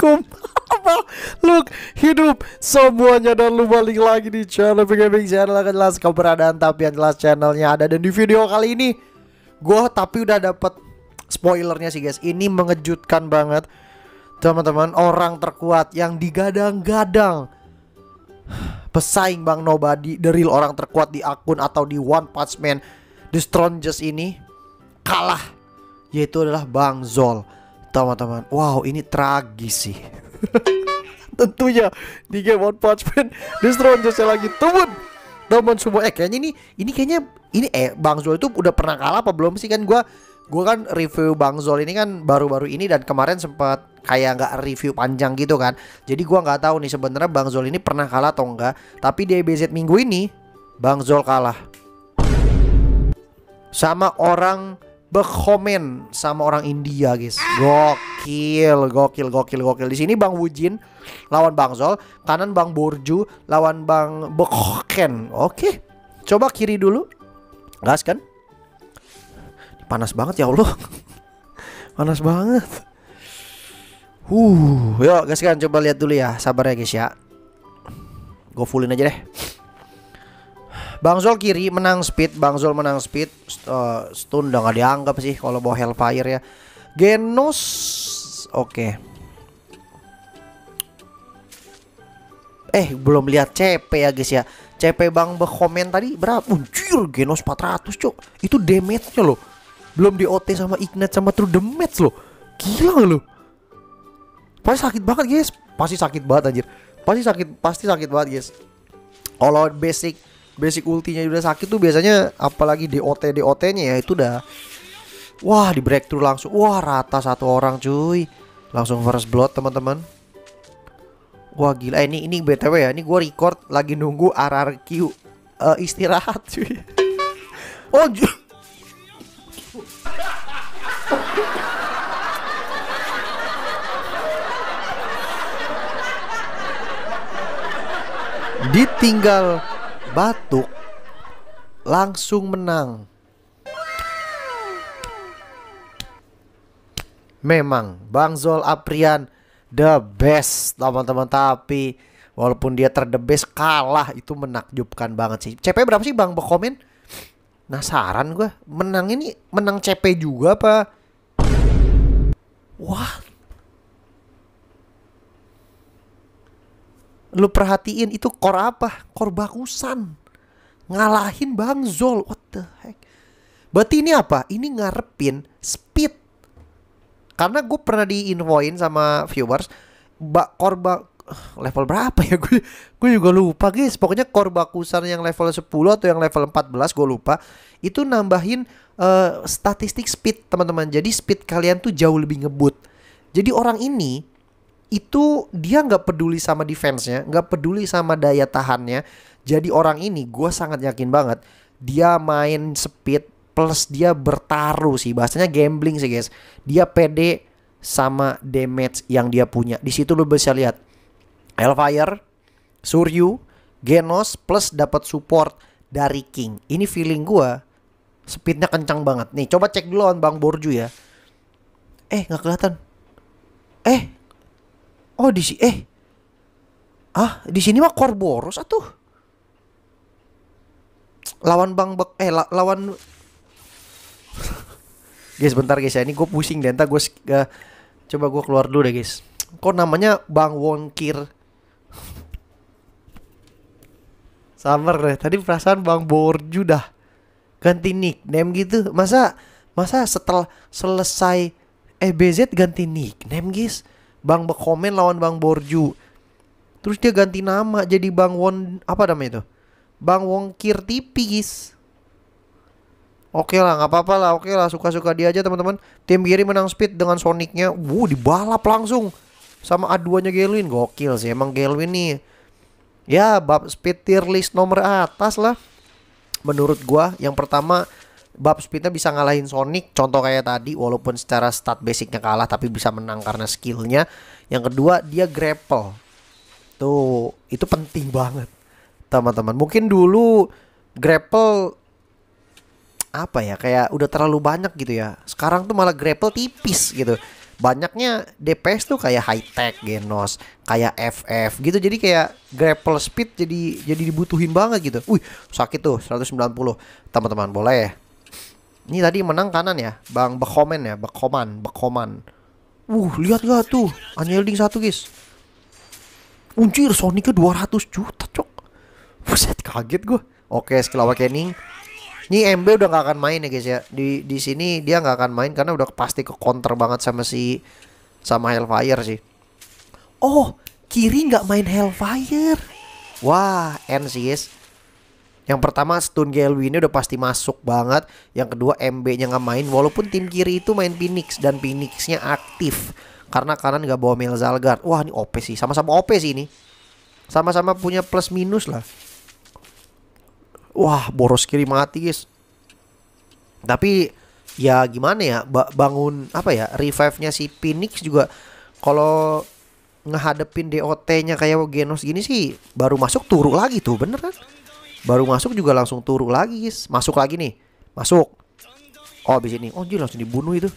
Look, hidup semuanya dan lu balik lagi di channel Gaming Channel akan jelas keberadaan tapi yang jelas channelnya ada dan di video kali ini gue tapi udah dapet spoilernya sih guys ini mengejutkan banget teman-teman orang terkuat yang digadang-gadang pesaing Bang Nobody deril orang terkuat di akun atau di One Punch Man the strongest ini kalah yaitu adalah Bang Zol. Teman-teman, wow ini tragis sih. Tentunya di game One Punch Man Destron Jose lagi tuh, teman semua eh kayaknya ini ini kayaknya ini eh Bang Zol itu udah pernah kalah apa belum sih kan gue, gue kan review Bang Zol ini kan baru-baru ini dan kemarin sempat kayak nggak review panjang gitu kan. Jadi gue nggak tahu nih sebenarnya Bang Zol ini pernah kalah atau enggak. Tapi di EBZ minggu ini Bang Zol kalah sama orang berkomen sama orang India guys gokil gokil gokil gokil di sini Bang Wujin lawan Bang Zol kanan Bang Borju lawan Bang Bekoken oke coba kiri dulu gas kan panas banget ya Allah panas banget uh yuk gas kan coba lihat dulu ya sabar ya guys ya gue fullin aja deh Bang Zol kiri menang speed, Bang Zol menang speed. Eh, stun udah gak dianggap sih kalau bawa Hellfire ya. Genos oke. Okay. Eh, belum lihat CP ya guys ya. CP Bang berkomen tadi berapa? Unjir, Genos 400, Cok. Itu damage-nya loh. Belum di OT sama Ignite sama True Damage loh. Gila lo, Pasti sakit banget, guys. Pasti sakit banget anjir. Pasti sakit, pasti sakit banget, guys. Kalau basic basic ultinya udah sakit tuh biasanya apalagi DOT DOT-nya ya itu udah wah di breakthrough langsung wah rata satu orang cuy langsung first blood teman-teman wah gila eh, ini ini btw ya ini gue record lagi nunggu RRQ uh, eh, istirahat cuy oh ju- ditinggal batuk langsung menang. Memang Bang Zol Aprian the best teman-teman tapi walaupun dia terdebes kalah itu menakjubkan banget sih. CP berapa sih Bang Bekomen? Nasaran gue menang ini menang CP juga apa? Wah lu perhatiin itu kor apa? Kor bagusan. Ngalahin Bang Zol. What the heck? Berarti ini apa? Ini ngarepin speed. Karena gue pernah di diinfoin sama viewers, bak korba level berapa ya gue gue juga lupa guys pokoknya korbakusan yang level 10 atau yang level 14 gue lupa itu nambahin uh, statistik speed teman-teman jadi speed kalian tuh jauh lebih ngebut jadi orang ini itu dia nggak peduli sama defense-nya, nggak peduli sama daya tahannya. Jadi orang ini gue sangat yakin banget dia main speed plus dia bertaruh sih bahasanya gambling sih guys. Dia pede sama damage yang dia punya. Di situ lo bisa lihat Elfire, Suryu, Genos plus dapat support dari King. Ini feeling gue speednya kencang banget. Nih coba cek dulu on Bang Borju ya. Eh nggak kelihatan. Eh Oh di sini eh ah di sini mah korboros atuh lawan Bang Bek eh la, lawan guys bentar guys ya ini gue pusing deh entah gue uh, coba gue keluar dulu deh guys kok namanya Bang Wonkir sabar deh tadi perasaan Bang Borju dah ganti nickname gitu masa masa setelah selesai EBZ eh, ganti nickname guys Bang Bekomen lawan Bang Borju. Terus dia ganti nama jadi Bang Won apa namanya itu? Bang Wongkir tipis. Oke lah, nggak apa-apa lah. Oke lah, suka-suka dia aja teman-teman. Tim Giri menang speed dengan Sonicnya. Wuh, dibalap langsung sama aduannya Gelwin. Gokil sih emang Gelwin nih. Ya, bab speed tier list nomor atas lah. Menurut gua yang pertama bab speednya bisa ngalahin Sonic contoh kayak tadi walaupun secara stat basicnya kalah tapi bisa menang karena skillnya yang kedua dia grapple tuh itu penting banget teman-teman mungkin dulu grapple apa ya kayak udah terlalu banyak gitu ya sekarang tuh malah grapple tipis gitu banyaknya DPS tuh kayak high tech genos kayak FF gitu jadi kayak grapple speed jadi jadi dibutuhin banget gitu wih sakit tuh 190 teman-teman boleh ya ini tadi menang kanan ya, Bang Bekomen ya, Bekoman, Bekoman. Uh, lihat gak tuh, unyielding satu guys. Uncir, ke 200 juta cok. Buset kaget gue. Oke, skill awakening. Ini MB udah gak akan main ya guys ya. Di di sini dia gak akan main karena udah pasti ke counter banget sama si sama Hellfire sih. Oh, kiri gak main Hellfire. Wah, n sih guys. Yang pertama Stone Galway ini udah pasti masuk banget. Yang kedua MB-nya nggak main walaupun tim kiri itu main Phoenix dan Phoenix-nya aktif. Karena kanan nggak bawa Melzalgar. Wah, ini OP sih. Sama-sama OP sih ini. Sama-sama punya plus minus lah. Wah, boros kiri mati, guys. Tapi ya gimana ya ba bangun apa ya revive-nya si Phoenix juga kalau ngehadepin DOT-nya kayak Genos gini sih baru masuk turu lagi tuh bener kan? Baru masuk juga langsung turun lagi, guys. Masuk lagi nih. Masuk. Oh, habis ini. Oh, anjir langsung dibunuh itu.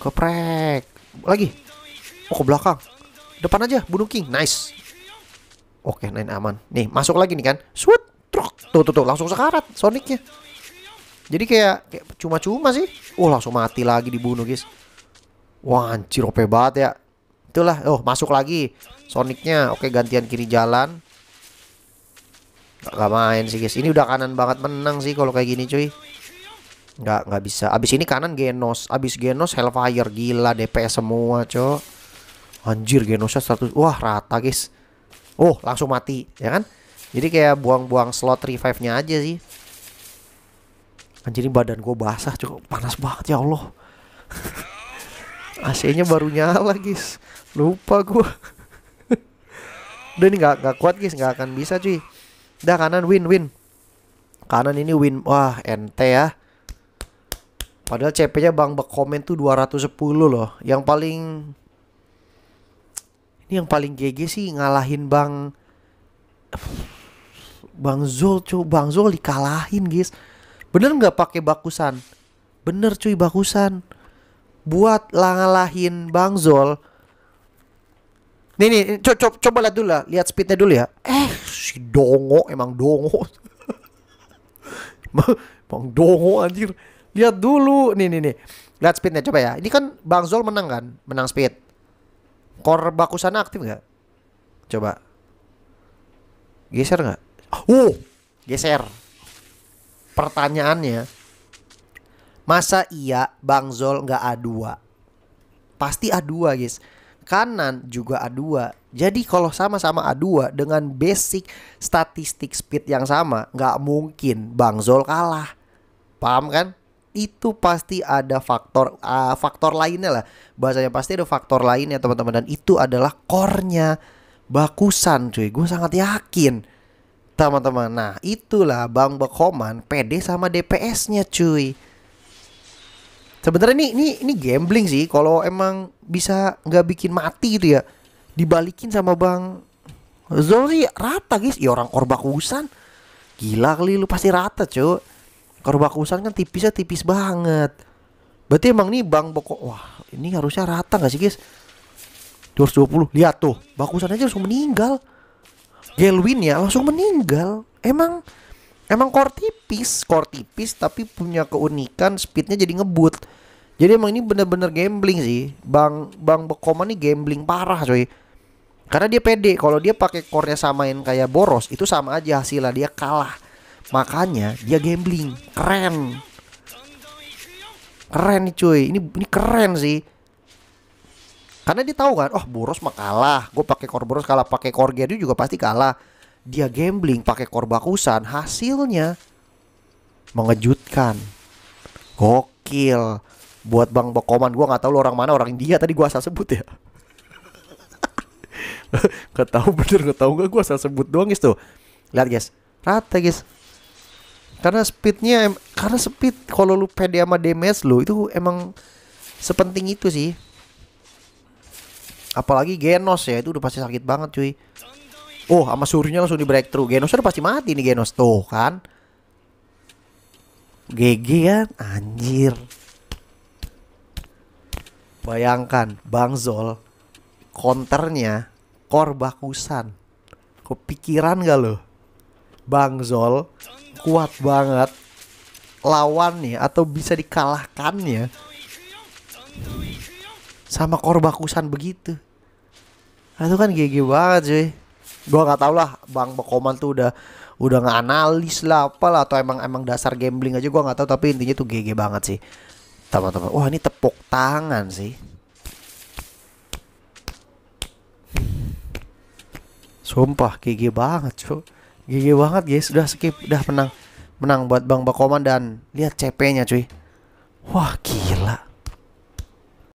Keprek. Lagi. Oh, ke belakang. Depan aja, bunuh King. Nice. Oke, Nine aman. Nih, masuk lagi nih kan. Shoot. Truk. Tuh, tuh, tuh. Langsung sekarat Sonicnya. Jadi kayak kayak cuma-cuma sih. Oh, langsung mati lagi dibunuh, guys. Wah, anjir banget ya. Itulah. Oh, masuk lagi. Sonicnya. Oke, gantian kiri jalan. Gak main sih guys. Ini udah kanan banget menang sih kalau kayak gini cuy. Gak gak bisa. Abis ini kanan Genos, abis Genos Hellfire gila DPS semua, cok. Anjir Genosnya 100. Wah, rata guys. Oh, langsung mati, ya kan? Jadi kayak buang-buang slot revive-nya aja sih. Anjir ini badan gue basah, cok. Panas banget ya Allah. AC-nya baru nyala, guys. Lupa gue. Udah ini gak, nggak kuat guys, Gak akan bisa cuy. Dah kanan win win. Kanan ini win. Wah, ente ya. Padahal CP-nya Bang Bekomen tuh 210 loh. Yang paling ini yang paling GG sih ngalahin Bang Bang Zul cuy, Bang Zul dikalahin guys. Bener nggak pakai bakusan? Bener cuy bakusan. Buat ngalahin Bang Zul Nih nih, co co coba lihat dulu lah, lihat speednya dulu ya. Eh, si dongo emang dongo. emang dongo anjir. Lihat dulu, nih nih nih. Lihat speednya coba ya. Ini kan Bang Zol menang kan, menang speed. kor bakusana aktif nggak? Coba. Geser nggak? Oh, geser. Pertanyaannya, masa iya Bang Zol nggak A2? Pasti A2 guys kanan juga A2. Jadi kalau sama-sama A2 dengan basic statistik speed yang sama, nggak mungkin Bang Zol kalah. Paham kan? Itu pasti ada faktor uh, faktor lainnya lah. Bahasanya pasti ada faktor lainnya teman-teman dan itu adalah core-nya bakusan cuy. Gue sangat yakin teman-teman. Nah, itulah Bang Bekoman PD sama DPS-nya cuy. Sebenarnya ini ini ini gambling sih kalau emang bisa nggak bikin mati gitu ya. Dibalikin sama Bang Zoli rata guys. Ya orang korbakusan. Gila kali lu pasti rata, cuy. Korbakusan kan tipisnya tipis banget. Berarti emang nih Bang Boko wah, ini harusnya rata gak sih, guys? 220. Lihat tuh, Bakusan aja langsung meninggal. Gelwin ya langsung meninggal. Emang emang core tipis, core tipis tapi punya keunikan speednya jadi ngebut. Jadi emang ini bener-bener gambling sih. Bang Bang Bekoma nih gambling parah coy. Karena dia pede. Kalau dia pakai core samain kayak Boros, itu sama aja hasilnya dia kalah. Makanya dia gambling. Keren. Keren nih cuy. Ini ini keren sih. Karena dia tahu kan, oh Boros mah kalah. Gue pakai core Boros kalah, pakai core gede juga pasti kalah. Dia gambling pakai core Bakusan, hasilnya mengejutkan. Gokil buat Bang Bokoman gue nggak tahu lo orang mana orang India tadi gue asal sebut ya nggak tahu bener nggak tahu nggak gue asal sebut doang guys tuh lihat guys rata guys karena speednya karena speed kalau lu pede sama damage lu itu emang sepenting itu sih apalagi Genos ya itu udah pasti sakit banget cuy Oh, sama surunya langsung di breakthrough. Genos udah pasti mati nih Genos tuh kan. GG kan, anjir. Bayangkan Bang Zol konternya korbakusan. Kepikiran gak lo? Bang Zol kuat banget lawannya atau bisa dikalahkannya sama korbakusan begitu. Nah, itu kan GG banget cuy. Gua nggak tau lah Bang Bekoman tuh udah udah nganalis analis lah apalah atau emang emang dasar gambling aja gua nggak tahu tapi intinya tuh GG banget sih teman-teman wah ini tepuk tangan sih sumpah gigi banget cu gigi banget guys udah skip udah menang menang buat Bang Bakoman dan lihat CP-nya cuy wah gila